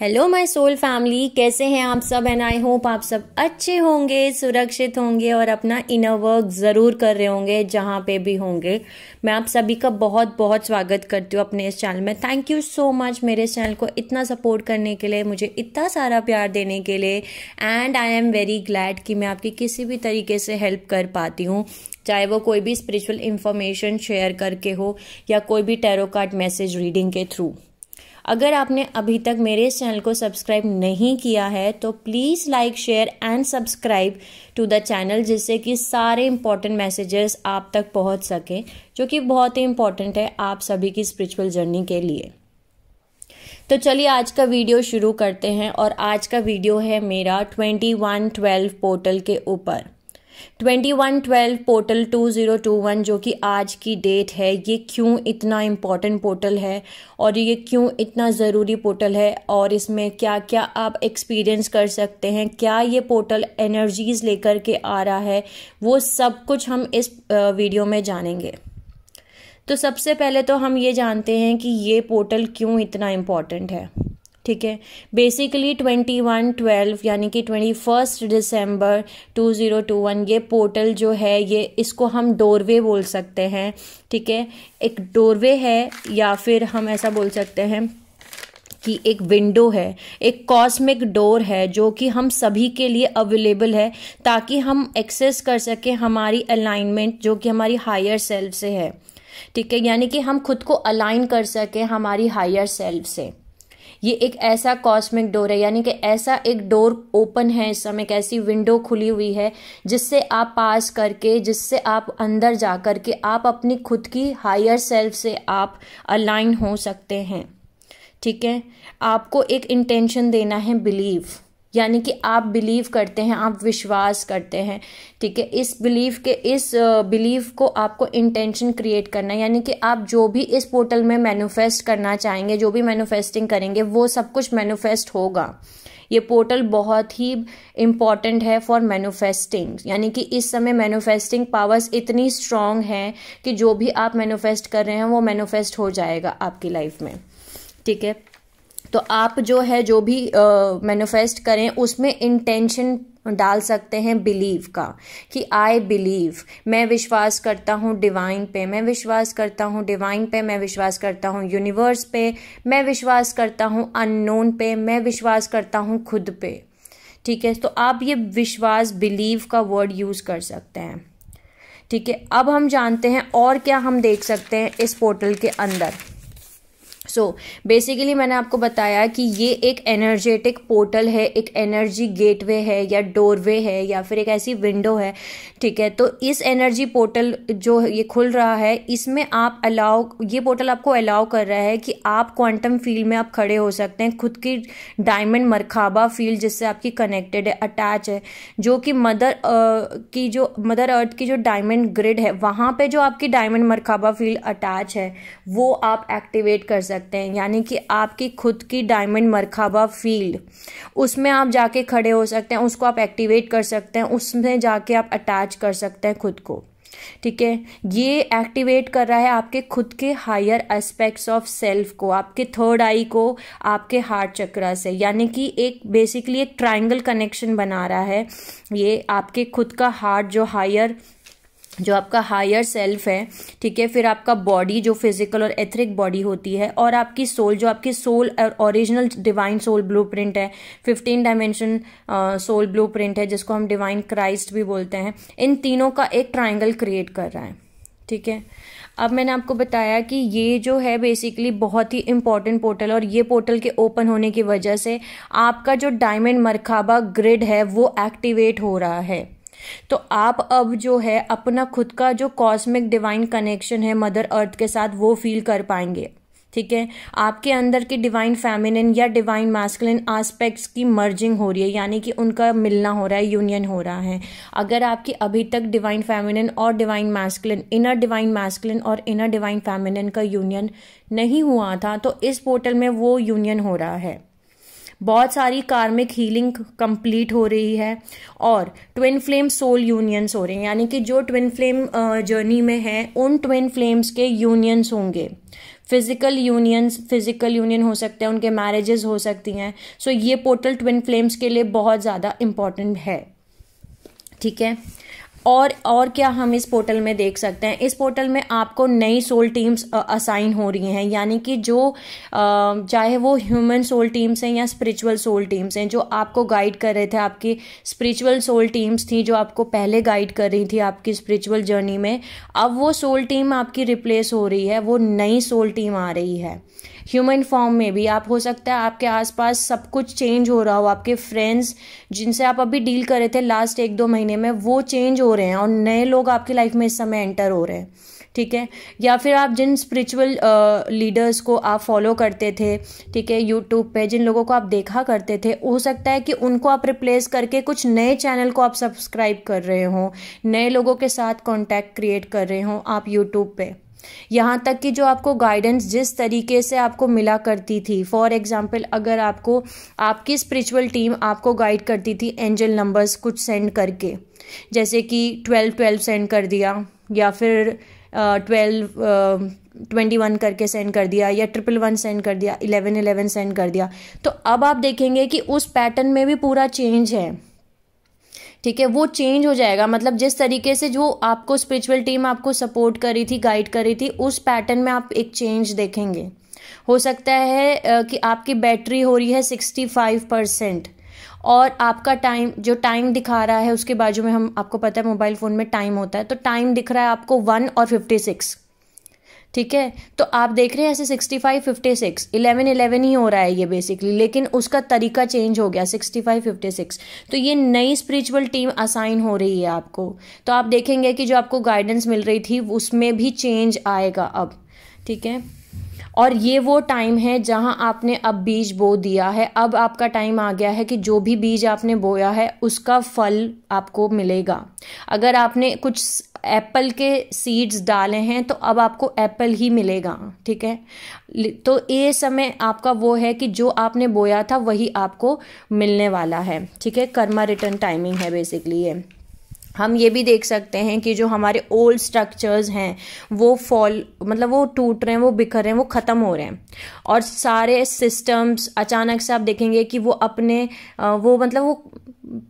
hello my soul family कैसे हैं आप सब एंड आई होप आप सब अच्छे होंगे सुरक्षित होंगे और अपना इनर वर्क ज़रूर कर रहे होंगे जहाँ पे भी होंगे मैं आप सभी का बहुत बहुत स्वागत करती हूँ अपने इस चैनल में थैंक यू सो मच मेरे इस चैनल को इतना सपोर्ट करने के लिए मुझे इतना सारा प्यार देने के लिए and I am very glad कि मैं आपकी किसी भी तरीके से हेल्प कर पाती हूँ चाहे वो कोई भी स्पिरिचुअल इन्फॉर्मेशन शेयर करके हो या कोई भी टेरोकार्ड मैसेज रीडिंग के थ्रू अगर आपने अभी तक मेरे इस चैनल को सब्सक्राइब नहीं किया है तो please like share and subscribe to the channel जिससे कि सारे इंपॉर्टेंट मैसेजेस आप तक पहुंच सकें जो कि बहुत ही इंपॉर्टेंट है आप सभी की स्पिरिचुअल जर्नी के लिए तो चलिए आज का वीडियो शुरू करते हैं और आज का वीडियो है मेरा ट्वेंटी वन ट्वेल्व पोर्टल के ऊपर twenty one twelve portal two zero two one जो कि आज की डेट है ये क्यों इतना इम्पॉर्टेंट पोर्टल है और ये क्यों इतना ज़रूरी पोर्टल है और इसमें क्या क्या आप एक्सपीरियंस कर सकते हैं क्या ये पोर्टल एनर्जीज़ लेकर के आ रहा है वो सब कुछ हम इस वीडियो में जानेंगे तो सबसे पहले तो हम ये जानते हैं कि ये पोर्टल क्यों इतना इम्पोर्टेंट है ठीक है बेसिकली ट्वेंटी वन ट्वेल्व यानी कि twenty first December two zero two one ये पोर्टल जो है ये इसको हम डोरवे बोल सकते हैं ठीक है एक डोरवे है या फिर हम ऐसा बोल सकते हैं कि एक विंडो है एक कॉस्मिक डोर है जो कि हम सभी के लिए अवेलेबल है ताकि हम एक्सेस कर सकें हमारी अलाइनमेंट जो कि हमारी हायर सेल्फ से है ठीक है यानी कि हम खुद को अलाइन कर सकें हमारी हायर सेल्फ से ये एक ऐसा कॉस्मिक डोर है यानी कि ऐसा एक डोर ओपन है इस समय एक ऐसी विंडो खुली हुई है जिससे आप पास करके जिससे आप अंदर जा कर के आप अपनी खुद की हायर सेल्फ से आप अलाइन हो सकते हैं ठीक है आपको एक इंटेंशन देना है बिलीव यानी कि आप बिलीव करते हैं आप विश्वास करते हैं ठीक है इस बिलीव के इस बिलीव को आपको इंटेंशन क्रिएट करना है यानी कि आप जो भी इस पोर्टल में मैनिफेस्ट करना चाहेंगे जो भी मैनिफेस्टिंग करेंगे वो सब कुछ मैनिफेस्ट होगा ये पोर्टल बहुत ही इम्पॉर्टेंट है फॉर मैनुफेस्टिंग यानी कि इस समय मैनुफेस्टिंग पावर्स इतनी स्ट्रांग हैं कि जो भी आप मैनुफेस्ट कर रहे हैं वो मैनुफेस्ट हो जाएगा आपकी लाइफ में ठीक है तो आप जो है जो भी मैनिफेस्ट करें उसमें इंटेंशन डाल सकते हैं बिलीव का कि आई बिलीव मैं विश्वास करता हूँ डिवाइन पे मैं विश्वास करता हूँ डिवाइन पे मैं विश्वास करता हूँ यूनिवर्स पे मैं विश्वास करता हूँ अननोन पे मैं विश्वास करता हूँ खुद पे ठीक है तो आप ये विश्वास बिलीव का वर्ड यूज़ कर सकते हैं ठीक है अब हम जानते हैं और क्या हम देख सकते हैं इस पोर्टल के अंदर सो so, बेसिकली मैंने आपको बताया कि ये एक एनर्जेटिक पोर्टल है एक एनर्जी गेटवे है या डोरवे है या फिर एक ऐसी विंडो है ठीक है तो इस एनर्जी पोर्टल जो ये खुल रहा है इसमें आप अलाउ ये पोर्टल आपको अलाउ कर रहा है कि आप क्वांटम फील्ड में आप खड़े हो सकते हैं खुद की डायमंड मरखाबा फील्ड जिससे आपकी कनेक्टेड है अटैच है जो कि मदर की जो मदर अर्थ की जो डायमंड ग्रिड है वहाँ पे जो आपकी डायमंड मरखाबा फील्ड अटैच है वो आप एक्टिवेट कर सकते सकते हैं यानी कि आपकी खुद की डायमंड मरखाबा फील्ड उसमें आप जाके खड़े हो सकते हैं उसको आप एक्टिवेट कर सकते हैं उसमें जाके आप अटैच कर सकते हैं खुद को ठीक है ये एक्टिवेट कर रहा है आपके खुद के हायर एस्पेक्ट्स ऑफ सेल्फ को आपके थर्ड आई को आपके हार्ट चक्रा से यानी कि एक बेसिकली एक ट्राइंगल कनेक्शन बना रहा है ये आपके खुद का हार्ट जो हायर जो आपका हायर सेल्फ है ठीक है फिर आपका बॉडी जो फिजिकल और एथरिक बॉडी होती है और आपकी सोल जो आपकी सोल और ओरिजिनल डिवाइन सोल ब्लूप्रिंट है फिफ्टीन डायमेंशन सोल ब्लूप्रिंट है जिसको हम डिवाइन क्राइस्ट भी बोलते हैं इन तीनों का एक ट्राइंगल क्रिएट कर रहा है ठीक है अब मैंने आपको बताया कि ये जो है बेसिकली बहुत ही इंपॉर्टेंट पोर्टल और ये पोर्टल के ओपन होने की वजह से आपका जो डायमंड मरखाबा ग्रिड है वो एक्टिवेट हो रहा है तो आप अब जो है अपना खुद का जो कॉस्मिक डिवाइन कनेक्शन है मदर अर्थ के साथ वो फील कर पाएंगे ठीक है आपके अंदर की डिवाइन फेमिनिन या डिवाइन मैस्कुलिन आस्पेक्ट्स की मर्जिंग हो रही है यानी कि उनका मिलना हो रहा है यूनियन हो रहा है अगर आपकी अभी तक डिवाइन फेमिनिन और divine masculine inner divine masculine और इनर डिवाइन फेमिनिन का यूनियन नहीं हुआ था तो इस पोर्टल में वो यूनियन हो रहा है बहुत सारी कार्मिक हीलिंग कंप्लीट हो रही है और ट्विन फ्लेम सोल यूनियंस हो रहे हैं यानी कि जो ट्विन फ्लेम जर्नी में है उन ट्विन फ्लेम्स के यूनियंस होंगे फिजिकल यूनियंस फिजिकल यूनियन हो सकते हैं उनके मैरिजेस हो सकती हैं सो ये पोर्टल ट्विन फ्लेम्स के लिए बहुत ज़्यादा इम्पॉर्टेंट है ठीक है और और क्या हम इस पोर्टल में देख सकते हैं इस पोर्टल में आपको नई सोल टीम्स असाइन हो रही हैं यानी कि जो चाहे वो ह्यूमन सोल टीम्स हैं या स्पिरिचुअल सोल टीम्स हैं जो आपको गाइड कर रहे थे आपकी स्पिरिचुअल सोल टीम्स थी जो आपको पहले गाइड कर रही थी आपकी स्पिरिचुअल जर्नी में अब वो सोल टीम आपकी रिप्लेस हो रही है वो नई सोल टीम आ रही है ह्यूमन फॉर्म में भी आप हो सकता है आपके आसपास सब कुछ चेंज हो रहा हो आपके फ्रेंड्स जिनसे आप अभी डील कर रहे थे लास्ट एक दो महीने में वो चेंज हो रहे हैं और नए लोग आपकी लाइफ में इस समय एंटर हो रहे हैं ठीक है या फिर आप जिन स्पिरिचुअल लीडर्स को आप फॉलो करते थे ठीक है यूट्यूब पे जिन लोगों को आप देखा करते थे हो सकता है कि उनको आप रिप्लेस करके कुछ नए चैनल को आप सब्सक्राइब कर रहे हो नए लोगों के साथ कांटेक्ट क्रिएट कर रहे हो आप यूट्यूब पे यहाँ तक कि जो आपको गाइडेंस जिस तरीके से आपको मिला करती थी फॉर एग्ज़ाम्पल अगर आपको आपकी स्पिरिचुअल टीम आपको गाइड करती थी एंजल नंबर्स कुछ सेंड करके जैसे कि ट्वेल्व ट्वेल्व सेंड कर दिया या फिर ट्वेल्व ट्वेंटी वन करके सेंड कर दिया या ट्रिपल वन सेंड कर दिया इलेवन इलेवन सेंड कर दिया तो अब आप देखेंगे कि उस पैटर्न में भी पूरा चेंज है ठीक है वो चेंज हो जाएगा मतलब जिस तरीके से जो आपको स्पिरिचुअल टीम आपको सपोर्ट करी थी गाइड करी थी उस पैटर्न में आप एक चेंज देखेंगे हो सकता है कि आपकी बैटरी हो रही है सिक्सटी फाइव परसेंट और आपका टाइम जो टाइम दिखा रहा है उसके बाजू में हम आपको पता है मोबाइल फ़ोन में टाइम होता है तो टाइम दिख रहा है आपको वन और फिफ्टी सिक्स ठीक है तो आप देख रहे हैं ऐसे sixty five fifty six eleven eleven ही हो रहा है ये बेसिकली लेकिन उसका तरीका चेंज हो गया सिक्सटी फाइव फिफ्टी सिक्स तो ये नई स्पिरिचुअल टीम असाइन हो रही है आपको तो आप देखेंगे कि जो आपको गाइडेंस मिल रही थी उसमें भी चेंज आएगा अब ठीक है और ये वो टाइम है जहां आपने अब बीज बो दिया है अब आपका टाइम आ गया है कि जो भी बीज आपने बोया है उसका फल आपको मिलेगा अगर आपने कुछ एप्पल के सीड्स डाले हैं तो अब आपको एप्पल ही मिलेगा ठीक है तो ये समय आपका वो है कि जो आपने बोया था वही आपको मिलने वाला है ठीक है कर्मा रिटर्न टाइमिंग है बेसिकली ये हम ये भी देख सकते हैं कि जो हमारे ओल्ड स्ट्रक्चर्स हैं वो फॉल मतलब वो टूट रहे हैं वो बिखर रहे हैं वो ख़त्म हो रहे हैं और सारे सिस्टम्स अचानक से आप देखेंगे कि वो अपने वो मतलब वो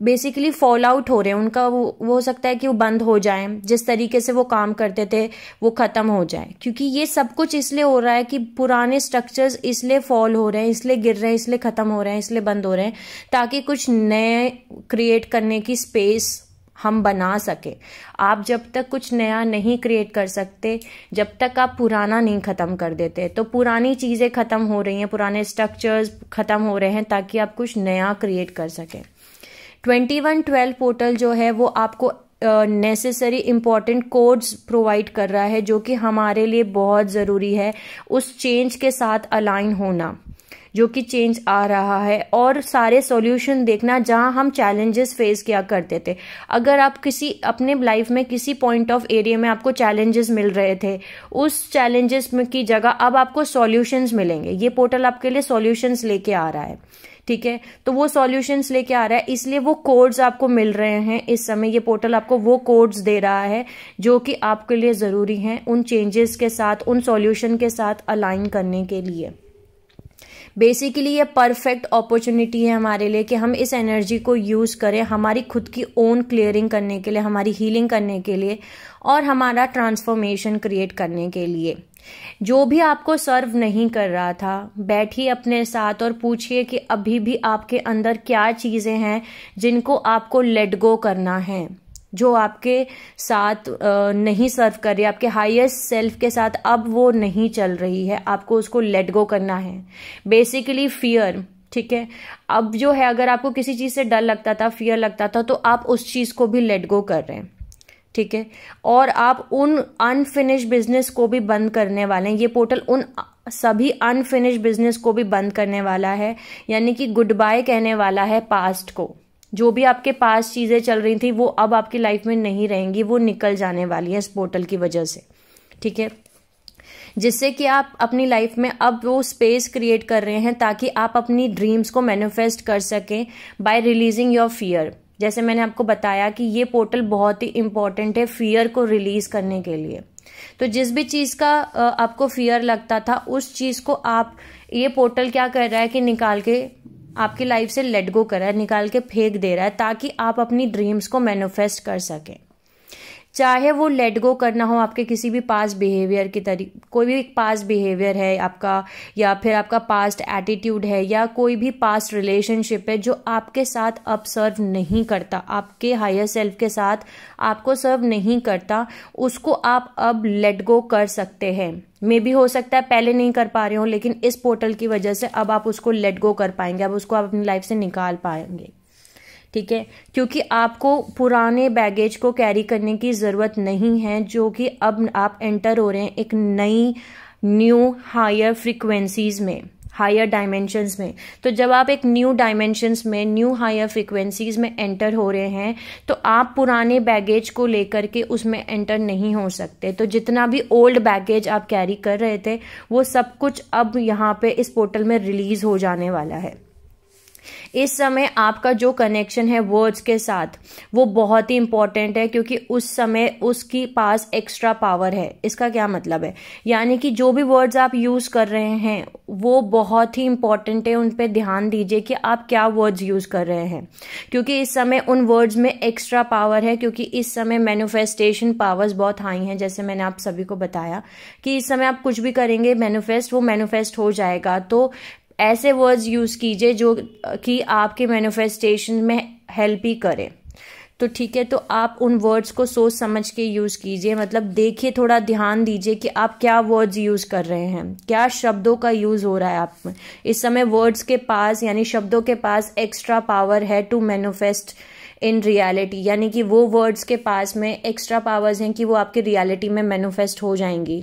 बेसिकली फॉल आउट हो रहे हैं उनका वो वो हो सकता है कि वो बंद हो जाए जिस तरीके से वो काम करते थे वो ख़त्म हो जाए क्योंकि ये सब कुछ इसलिए हो रहा है कि पुराने स्ट्रक्चर्स इसलिए फॉल हो रहे हैं इसलिए गिर रहे हैं इसलिए ख़त्म हो रहे हैं इसलिए बंद हो रहे हैं ताकि कुछ नए क्रिएट करने की स्पेस हम बना सके आप जब तक कुछ नया नहीं क्रिएट कर सकते जब तक आप पुराना नहीं ख़त्म कर देते तो पुरानी चीज़ें ख़त्म हो रही हैं पुराने स्ट्रक्चर्स ख़त्म हो रहे हैं ताकि आप कुछ नया क्रिएट कर सकें ट्वेंटी वन ट्वेल्व पोर्टल जो है वो आपको नेसेसरी इम्पॉर्टेंट कोड्स प्रोवाइड कर रहा है जो कि हमारे लिए बहुत ज़रूरी है उस चेंज के साथ अलाइन होना जो कि चेंज आ रहा है और सारे सॉल्यूशन देखना जहां हम चैलेंजेस फेस किया करते थे अगर आप किसी अपने लाइफ में किसी पॉइंट ऑफ एरिया में आपको चैलेंजेस मिल रहे थे उस चैलेंजेस की जगह अब आपको सॉल्यूशंस मिलेंगे ये पोर्टल आपके लिए सॉल्यूशंस लेके आ रहा है ठीक है तो वो सॉल्यूशंस लेके आ रहा है इसलिए वो कोड्स आपको मिल रहे हैं इस समय ये पोर्टल आपको वो कोड्स दे रहा है जो कि आपके लिए ज़रूरी हैं उन चेंजेस के साथ उन सॉल्यूशन के साथ अलाइन करने के लिए बेसिकली ये परफेक्ट अपॉर्चुनिटी है हमारे लिए कि हम इस एनर्जी को यूज़ करें हमारी खुद की ओन क्लियरिंग करने के लिए हमारी हीलिंग करने के लिए और हमारा ट्रांसफॉर्मेशन क्रिएट करने के लिए जो भी आपको सर्व नहीं कर रहा था बैठिए अपने साथ और पूछिए कि अभी भी आपके अंदर क्या चीज़ें हैं जिनको आपको लेट गो करना है जो आपके साथ नहीं सर्व कर रही आपके हाईएस्ट सेल्फ के साथ अब वो नहीं चल रही है आपको उसको लेट गो करना है बेसिकली फियर ठीक है अब जो है अगर आपको किसी चीज़ से डर लगता था फियर लगता था तो आप उस चीज़ को भी लेट गो कर रहे हैं ठीक है और आप उन अनफिनिश बिजनेस को भी बंद करने वाले हैं ये पोर्टल उन सभी अनफिनिश बिजनेस को भी बंद करने वाला है यानी कि गुड बाय कहने वाला है पास्ट को जो भी आपके पास चीज़ें चल रही थी वो अब आपकी लाइफ में नहीं रहेंगी वो निकल जाने वाली है इस पोर्टल की वजह से ठीक है जिससे कि आप अपनी लाइफ में अब वो स्पेस क्रिएट कर रहे हैं ताकि आप अपनी ड्रीम्स को मैनिफेस्ट कर सकें बाय रिलीजिंग योर फियर जैसे मैंने आपको बताया कि ये पोर्टल बहुत ही इम्पॉर्टेंट है फियर को रिलीज करने के लिए तो जिस भी चीज़ का आपको फियर लगता था उस चीज़ को आप ये पोर्टल क्या कर रहा है कि निकाल के आपकी लाइफ से लेट गो कर रहा है निकाल के फेंक दे रहा है ताकि आप अपनी ड्रीम्स को मैनिफेस्ट कर सकें चाहे वो लेट गो करना हो आपके किसी भी पास्ट बिहेवियर की तरी कोई भी एक पास्ट बिहेवियर है आपका या फिर आपका पास्ट एटीट्यूड है या कोई भी पास्ट रिलेशनशिप है जो आपके साथ अब सर्व नहीं करता आपके हायर सेल्फ के साथ आपको सर्व नहीं करता उसको आप अब लेट गो कर सकते हैं मे भी हो सकता है पहले नहीं कर पा रहे हो लेकिन इस पोर्टल की वजह से अब आप उसको लेट गो कर पाएंगे अब उसको आप अपनी लाइफ से निकाल पाएंगे ठीक है क्योंकि आपको पुराने बैगेज को कैरी करने की ज़रूरत नहीं है जो कि अब आप एंटर हो रहे हैं एक नई न्यू हायर फ्रिक्वेंसीज़ में हायर डायमेंशंस में तो जब आप एक न्यू डायमेंशंस में न्यू हायर फ्रिक्वेंसीज में एंटर हो रहे हैं तो आप पुराने बैगेज को लेकर के उसमें एंटर नहीं हो सकते तो जितना भी ओल्ड बैगेज आप कैरी कर रहे थे वो सब कुछ अब यहाँ पे इस पोर्टल में रिलीज हो जाने वाला है इस समय आपका जो कनेक्शन है वर्ड्स के साथ वो बहुत ही इंपॉर्टेंट है क्योंकि उस समय उसकी पास एक्स्ट्रा पावर है इसका क्या मतलब है यानी कि जो भी वर्ड्स आप यूज़ कर रहे हैं वो बहुत ही इंपॉर्टेंट है उन पर ध्यान दीजिए कि आप क्या वर्ड्स यूज़ कर रहे हैं क्योंकि इस समय उन वर्ड्स में एक्स्ट्रा पावर है क्योंकि इस समय मैनुफेस्टेशन पावर्स बहुत हाई हैं जैसे मैंने आप सभी को बताया कि इस समय आप कुछ भी करेंगे मैनुफेस्ट वो मैनुफेस्ट हो जाएगा तो ऐसे वर्ड्स यूज़ कीजिए जो कि आपके मैनिफेस्टेशन में हेल्प ही करें तो ठीक है तो आप उन वर्ड्स को सोच समझ के यूज़ कीजिए मतलब देखिए थोड़ा ध्यान दीजिए कि आप क्या वर्ड्स यूज़ कर रहे हैं क्या शब्दों का यूज़ हो रहा है आप में इस समय वर्ड्स के पास यानी शब्दों के पास एक्स्ट्रा पावर है टू मैनिफेस्ट इन रियलिटी यानी कि वो वर्ड्स के पास में एक्स्ट्रा पावर्स हैं कि वो आपके रियलिटी में मैनिफेस्ट हो जाएंगी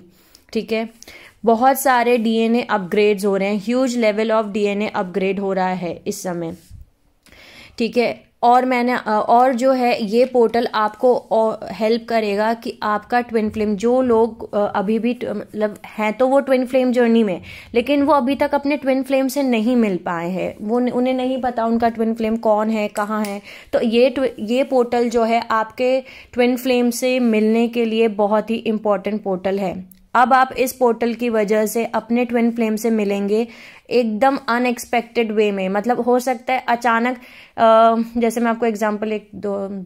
ठीक है बहुत सारे डीएनए अपग्रेड्स हो रहे हैं huge level of DNA upgrade हो रहा है इस समय ठीक है और मैंने और जो है ये पोर्टल आपको हेल्प करेगा कि आपका ट्विन फ्लेम जो लोग अभी भी मतलब हैं तो वो ट्विन फ्लेम जर्नी में लेकिन वो अभी तक अपने ट्विन फ्लेम से नहीं मिल पाए हैं वो उन्हें नहीं पता उनका ट्विन फ्लेम कौन है कहाँ है तो ये ये पोर्टल जो है आपके ट्विन फ्लेम से मिलने के लिए बहुत ही इम्पोर्टेंट पोर्टल है अब आप इस पोर्टल की वजह से अपने ट्विन फ्लेम से मिलेंगे एकदम अनएक्सपेक्टेड वे में मतलब हो सकता है अचानक जैसे मैं आपको एग्जांपल एक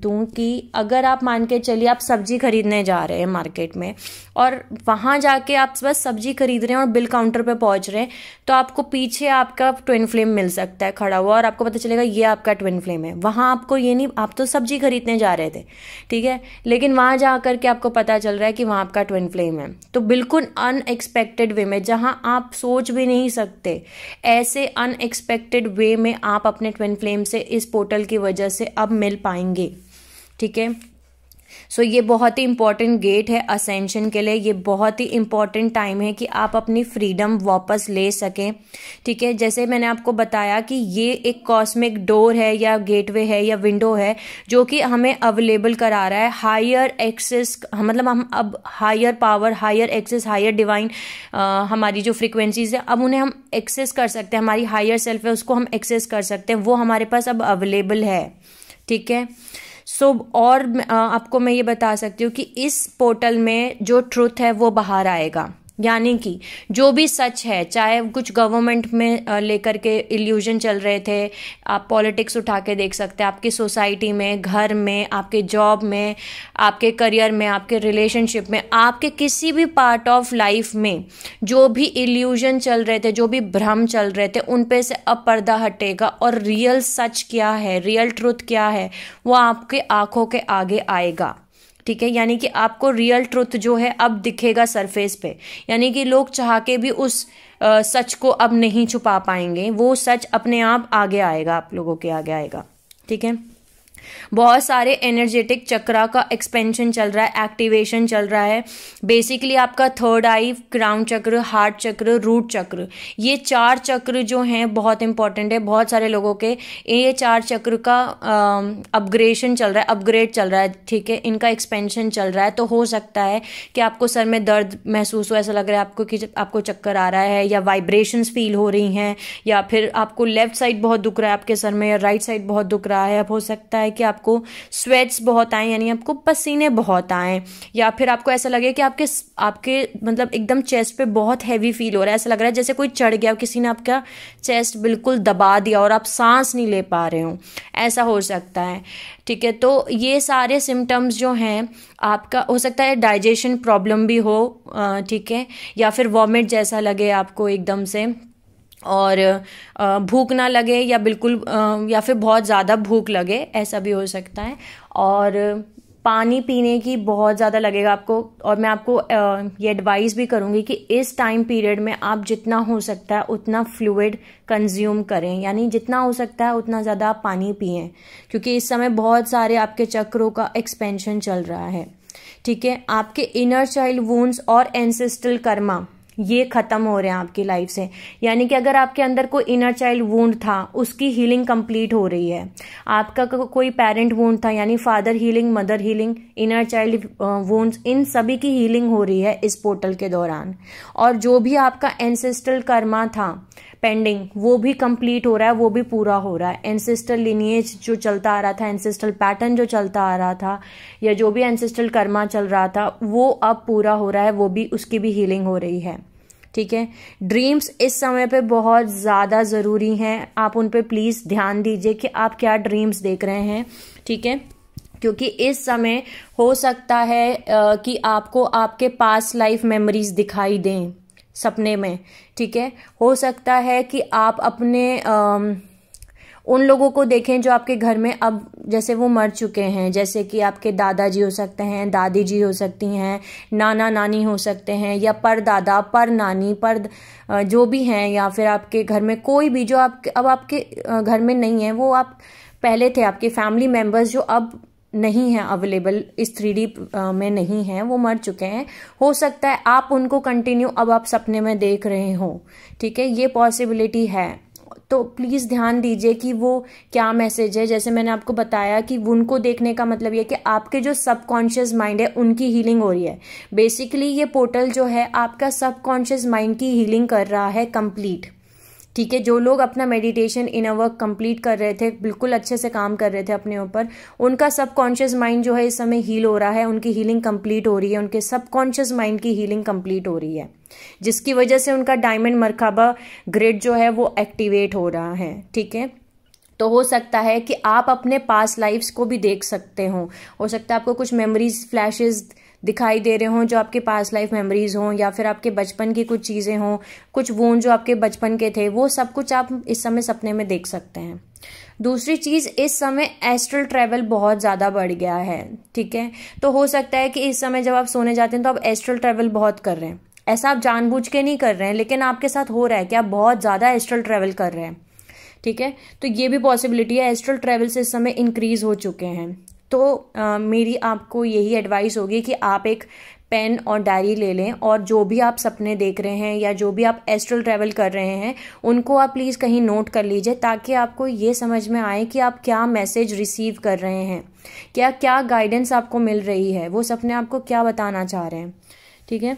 दूं कि अगर आप मान के चलिए आप सब्जी खरीदने जा रहे हैं मार्केट में और वहाँ जाके आप बस सब्जी खरीद रहे हैं और बिल काउंटर पे पहुँच रहे हैं तो आपको पीछे आपका ट्विन फ्लेम मिल सकता है खड़ा हुआ और आपको पता चलेगा ये आपका ट्विन फ्लेम है वहाँ आपको ये नहीं आप तो सब्जी खरीदने जा रहे थे ठीक है लेकिन वहाँ जा करके आपको पता चल रहा है कि वहाँ आपका ट्विन फ्लेम है तो बिल्कुल अनएक्सपेक्टेड वे में जहाँ आप सोच भी नहीं सकते ऐसे अनएक्सपेक्टेड वे में आप अपने ट्विन फ्लेम से इस पोर्टल की वजह से अब मिल पाएंगे ठीक है सो ये बहुत ही इंपॉर्टेंट गेट है असेंशन के लिए ये बहुत ही इंपॉर्टेंट टाइम है कि आप अपनी फ्रीडम वापस ले सकें ठीक है जैसे मैंने आपको बताया कि ये एक कॉस्मिक डोर है या गेटवे है या विंडो है जो कि हमें अवेलेबल करा रहा है हायर एक्सेस मतलब हम अब higher power higher access higher divine हमारी जो फ्रिक्वेंसीज है अब उन्हें हम एक्सेस कर सकते हैं हमारी हायर सेल्फ है उसको हम एक्सेस कर सकते हैं वो हमारे पास अब अवेलेबल है ठीक है सो so, और आपको मैं ये बता सकती हूँ कि इस पोर्टल में जो ट्रुथ है वो बाहर आएगा यानी कि जो भी सच है चाहे कुछ गवर्नमेंट में लेकर के इल्यूजन चल रहे थे आप पॉलिटिक्स उठा के देख सकते हैं आपकी सोसाइटी में घर में आपके जॉब में आपके करियर में आपके रिलेशनशिप में आपके किसी भी पार्ट ऑफ लाइफ में जो भी इल्यूजन चल रहे थे जो भी भ्रम चल रहे थे उन पे से अब पर्दा हटेगा और रियल सच क्या है रियल ट्रुथ क्या है वो आपके आँखों के आगे आएगा ठीक है यानी कि आपको रियल ट्रुथ जो है अब दिखेगा सरफेस पे यानी कि लोग चाह के भी उस आ, सच को अब नहीं छुपा पाएंगे वो सच अपने आप आगे आएगा आप लोगों के आगे आएगा ठीक है बहुत सारे एनर्जेटिक चक्रा का एक्सपेंशन चल रहा है एक्टिवेशन चल रहा है बेसिकली आपका third eye crown chakra heart chakra root chakra ये चार चक्र जो हैं बहुत इंपॉर्टेंट है बहुत सारे लोगों के ये चार चक्र का अपग्रेशन चल रहा है अपग्रेड चल रहा है ठीक है इनका एक्सपेंशन चल रहा है तो हो सकता है कि आपको सर में दर्द महसूस हो ऐसा लग रहा है आपको कि आपको चक्कर आ रहा है या वाइब्रेशंस फील हो रही हैं या फिर आपको लेफ्ट साइड बहुत दुख रहा है आपके सर में या राइट साइड बहुत दुख रहा है अब हो सकता है है कि आपको स्वेट्स बहुत आए यानी आपको पसीने बहुत आए या फिर आपको ऐसा लगे कि आपके आपके मतलब एकदम चेस्ट पे बहुत हैवी फील हो रहा है ऐसा लग रहा है जैसे कोई चढ़ गया किसी ने आपका चेस्ट बिल्कुल दबा दिया और आप सांस नहीं ले पा रहे हो ऐसा हो सकता है ठीक है तो ये सारे सिम्टम्स जो हैं आपका हो सकता है डाइजेशन प्रॉब्लम भी हो ठीक है या फिर वॉमिट जैसा लगे आपको एकदम से और भूख ना लगे या बिल्कुल या फिर बहुत ज़्यादा भूख लगे ऐसा भी हो सकता है और पानी पीने की बहुत ज़्यादा लगेगा आपको और मैं आपको ये एडवाइस भी करूँगी कि इस टाइम पीरियड में आप जितना हो सकता है उतना फ्लूड कंज्यूम करें यानी जितना हो सकता है उतना ज़्यादा आप पानी पिए क्योंकि इस समय बहुत सारे आपके चक्रों का एक्सपेंशन चल रहा है ठीक है आपके इनर चाइल्ड वूंड्स और एंसेस्ट्रल कर्मा ये ख़त्म हो रहे हैं आपकी लाइफ से यानी कि अगर आपके अंदर कोई इनर चाइल्ड वूंड था उसकी हीलिंग कंप्लीट हो रही है आपका को, कोई पेरेंट वूंड था यानी father healing mother healing inner child wounds इन सभी की हीलिंग हो रही है इस पोर्टल के दौरान और जो भी आपका एनसेस्ट्रल कर्मा था पेंडिंग वो भी कंप्लीट हो रहा है वो भी पूरा हो रहा है एनसेस्ट्रल लिनिएज जो चलता आ रहा था एनसेस्ट्रल पैटर्न जो चलता आ रहा था या जो भी एनसेस्ट्रल कर्मा चल रहा था वो अब पूरा हो रहा है वो भी उसकी भी हीलिंग हो रही है ठीक है ड्रीम्स इस समय पे बहुत ज़्यादा ज़रूरी हैं आप उन पर प्लीज़ ध्यान दीजिए कि आप क्या ड्रीम्स देख रहे हैं ठीक है क्योंकि इस समय हो सकता है कि आपको आपके पास लाइफ मेमोरीज दिखाई दें सपने में ठीक है हो सकता है कि आप अपने उन लोगों को देखें जो आपके घर में अब जैसे वो मर चुके हैं जैसे कि आपके दादाजी हो सकते हैं दादी जी हो सकती हैं नाना नानी हो सकते हैं या पर दादा पर नानी पर जो भी हैं या फिर आपके घर में कोई भी जो आप अब आपके घर में नहीं है वो आप पहले थे आपके फैमिली मेम्बर्स जो अब नहीं है अवेलेबल इस थ्री में नहीं है वो मर चुके हैं हो सकता है आप उनको कंटिन्यू अब आप सपने में देख रहे हो ठीक है ये पॉसिबिलिटी है तो प्लीज़ ध्यान दीजिए कि वो क्या मैसेज है जैसे मैंने आपको बताया कि उनको देखने का मतलब ये कि आपके जो सबकॉन्शियस माइंड है उनकी हीलिंग हो रही है बेसिकली ये पोर्टल जो है आपका सबकॉन्शियस माइंड की हीलिंग कर रहा है कंप्लीट ठीक है जो लोग अपना मेडिटेशन इन वर्क कंप्लीट कर रहे थे बिल्कुल अच्छे से काम कर रहे थे अपने ऊपर उनका सबकॉन्शियस माइंड जो है इस समय हील हो रहा है उनकी हीलिंग कंप्लीट हो रही है उनके सबकॉन्शियस माइंड की हीलिंग कंप्लीट हो रही है जिसकी वजह से उनका डायमंड मरखाबा ग्रिड जो है वो एक्टिवेट हो रहा है ठीक है तो हो सकता है कि आप अपने पास लाइफ्स को भी देख सकते हो हो सकता है आपको कुछ मेमोरीज फ्लैशेज़ दिखाई दे रहे हों जो आपके पास लाइफ मेमोरीज हों या फिर आपके बचपन की कुछ चीज़ें हों कुछ वोन जो आपके बचपन के थे वो सब कुछ आप इस समय सपने में देख सकते हैं दूसरी चीज़ इस समय एस्ट्रल ट्रैवल बहुत ज़्यादा बढ़ गया है ठीक है तो हो सकता है कि इस समय जब आप सोने जाते हैं तो आप एस्ट्रल ट्रैवल बहुत कर रहे हैं ऐसा आप जानबूझ के नहीं कर रहे हैं लेकिन आपके साथ हो रहा है कि आप बहुत ज़्यादा एस्ट्रल ट्रैवल कर रहे हैं ठीक है तो ये भी पॉसिबिलिटी है एस्ट्रल ट्रैवल से इस समय इंक्रीज हो चुके हैं तो आ, मेरी आपको यही एडवाइस होगी कि आप एक पेन और डायरी ले लें और जो भी आप सपने देख रहे हैं या जो भी आप एस्ट्रल ट्रैवल कर रहे हैं उनको आप प्लीज़ कहीं नोट कर लीजिए ताकि आपको ये समझ में आए कि आप क्या मैसेज रिसीव कर रहे हैं क्या क्या गाइडेंस आपको मिल रही है वो सपने आपको क्या बताना चाह रहे हैं ठीक है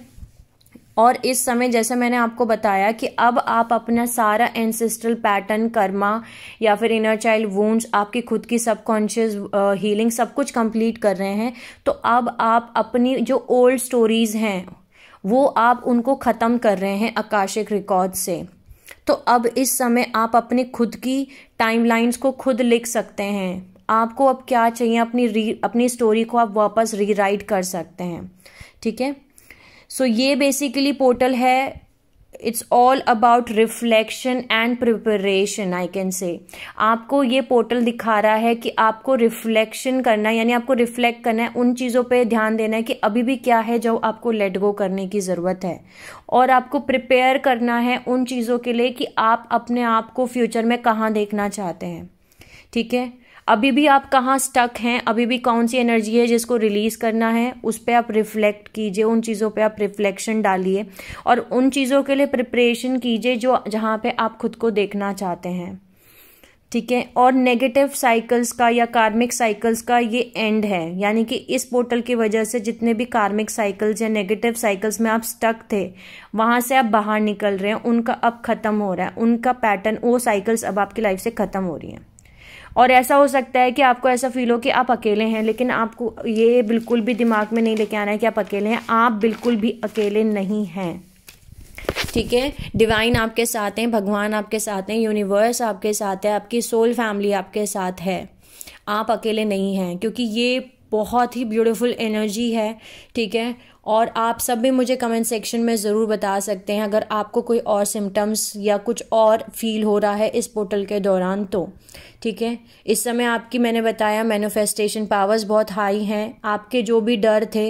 और इस समय जैसे मैंने आपको बताया कि अब आप अपना सारा एंसेस्ट्रल पैटर्न कर्मा या फिर इनर चाइल्ड वूंड्स आपकी खुद की सबकॉन्शियस हीलिंग सब कुछ कंप्लीट कर रहे हैं तो अब आप अपनी जो ओल्ड स्टोरीज हैं वो आप उनको ख़त्म कर रहे हैं आकाशिक रिकॉर्ड से तो अब इस समय आप अपनी खुद की टाइमलाइंस को खुद लिख सकते हैं आपको अब क्या चाहिए अपनी री अपनी स्टोरी को आप वापस रीराइट कर सकते हैं ठीक है सो so, ये बेसिकली पोर्टल है it's all about reflection and preparation I can say आपको ये पोर्टल दिखा रहा है कि आपको रिफ्लेक्शन करना है यानी आपको रिफ्लेक्ट करना है उन चीज़ों पे ध्यान देना है कि अभी भी क्या है जो आपको लेट गो करने की ज़रूरत है और आपको प्रिपेयर करना है उन चीज़ों के लिए कि आप अपने आप को फ्यूचर में कहाँ देखना चाहते हैं ठीक है अभी भी आप कहाँ स्टक हैं अभी भी कौन सी एनर्जी है जिसको रिलीज़ करना है उस पर आप रिफ्लेक्ट कीजिए उन चीज़ों पे आप रिफ्लेक्शन डालिए और उन चीज़ों के लिए प्रिपरेशन कीजिए जो जहाँ पे आप खुद को देखना चाहते हैं ठीक है और नेगेटिव साइकिल्स का या कार्मिक साइकिल्स का ये एंड है यानी कि इस पोर्टल की वजह से जितने भी कार्मिक साइकिल्स या नेगेटिव साइकिल्स में आप स्टक थे वहां से आप बाहर निकल रहे हैं उनका अब खत्म हो रहा है उनका पैटर्न वो साइकिल्स अब आपकी लाइफ से खत्म हो रही हैं और ऐसा हो सकता है कि आपको ऐसा फील हो कि आप अकेले हैं लेकिन आपको ये बिल्कुल भी दिमाग में नहीं लेके आना है कि आप अकेले हैं आप बिल्कुल भी अकेले नहीं हैं ठीक है डिवाइन आपके साथ हैं भगवान आपके साथ हैं यूनिवर्स आपके साथ है आपकी सोल फैमिली आपके साथ है आप अकेले नहीं हैं क्योंकि ये बहुत ही ब्यूटीफुल एनर्जी है ठीक है और आप सब भी मुझे कमेंट सेक्शन में ज़रूर बता सकते हैं अगर आपको कोई और सिम्टम्स या कुछ और फील हो रहा है इस पोर्टल के दौरान तो ठीक है इस समय आपकी मैंने बताया मैनोफेस्टेशन पावर्स बहुत हाई हैं आपके जो भी डर थे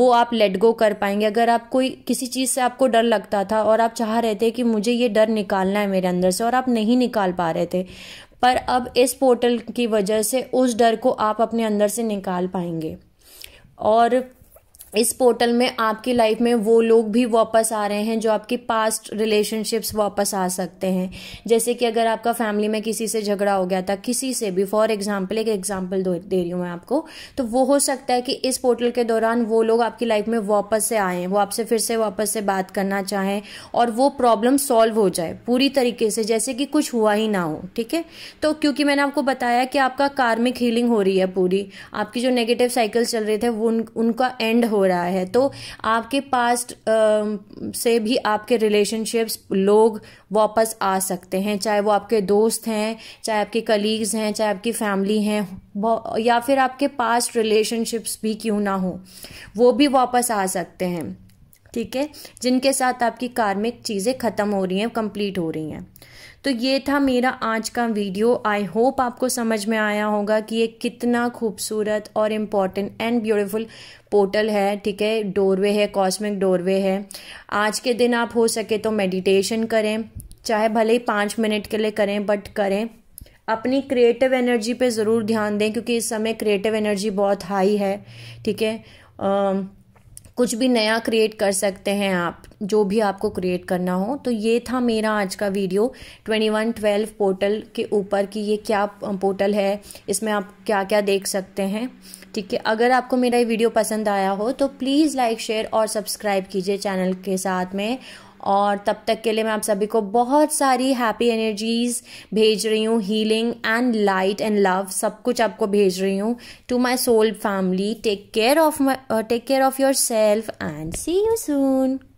वो आप लेट गो कर पाएंगे अगर आप कोई किसी चीज़ से आपको डर लगता था और आप चाह रहे थे कि मुझे ये डर निकालना है मेरे अंदर से और आप नहीं निकाल पा रहे थे पर अब इस पोर्टल की वजह से उस डर को आप अपने अंदर से निकाल पाएंगे और इस पोर्टल में आपकी लाइफ में वो लोग भी वापस आ रहे हैं जो आपकी पास्ट रिलेशनशिप्स वापस आ सकते हैं जैसे कि अगर आपका फैमिली में किसी से झगड़ा हो गया था किसी से भी फॉर एग्जाम्पल एक एग्जाम्पल दे रही हूँ मैं आपको तो वो हो सकता है कि इस पोर्टल के दौरान वो लोग आपकी लाइफ में वापस से आएँ वो आपसे फिर से वापस से बात करना चाहें और वो प्रॉब्लम सॉल्व हो जाए पूरी तरीके से जैसे कि कुछ हुआ ही ना हो ठीक है तो क्योंकि मैंने आपको बताया कि आपका कार्मिक हीलिंग हो रही है पूरी आपकी जो नेगेटिव साइकिल्स चल रहे थे वो उन, उनका एंड हो हो रहा है तो आपके पास्ट से भी आपके रिलेशनशिप्स लोग वापस आ सकते हैं चाहे वो आपके दोस्त हैं चाहे आपके कलीग्स हैं चाहे आपकी फैमिली हैं या फिर आपके पास्ट रिलेशनशिप्स भी क्यों ना हो वो भी वापस आ सकते हैं ठीक है जिनके साथ आपकी कार्मिक चीज़ें ख़त्म हो रही हैं कंप्लीट हो रही हैं तो ये था मेरा आज का वीडियो आई होप आपको समझ में आया होगा कि ये कितना खूबसूरत और इम्पॉर्टेंट एंड ब्यूटीफुल पोर्टल है ठीक है डोरवे है कॉस्मिक डोरवे है आज के दिन आप हो सके तो मेडिटेशन करें चाहे भले ही पाँच मिनट के लिए करें बट करें अपनी क्रिएटिव एनर्जी पे ज़रूर ध्यान दें क्योंकि इस समय क्रिएटिव एनर्जी बहुत हाई है ठीक है कुछ भी नया क्रिएट कर सकते हैं आप जो भी आपको क्रिएट करना हो तो ये था मेरा आज का वीडियो 2112 पोर्टल के ऊपर कि ये क्या पोर्टल है इसमें आप क्या क्या देख सकते हैं ठीक है अगर आपको मेरा ये वीडियो पसंद आया हो तो प्लीज़ लाइक शेयर और सब्सक्राइब कीजिए चैनल के साथ में और तब तक के लिए मैं आप सभी को बहुत सारी हैप्पी एनर्जीज भेज रही हूँ healing and light and love सब कुछ आपको भेज रही हूँ to my soul family take care of my take care of yourself and see you soon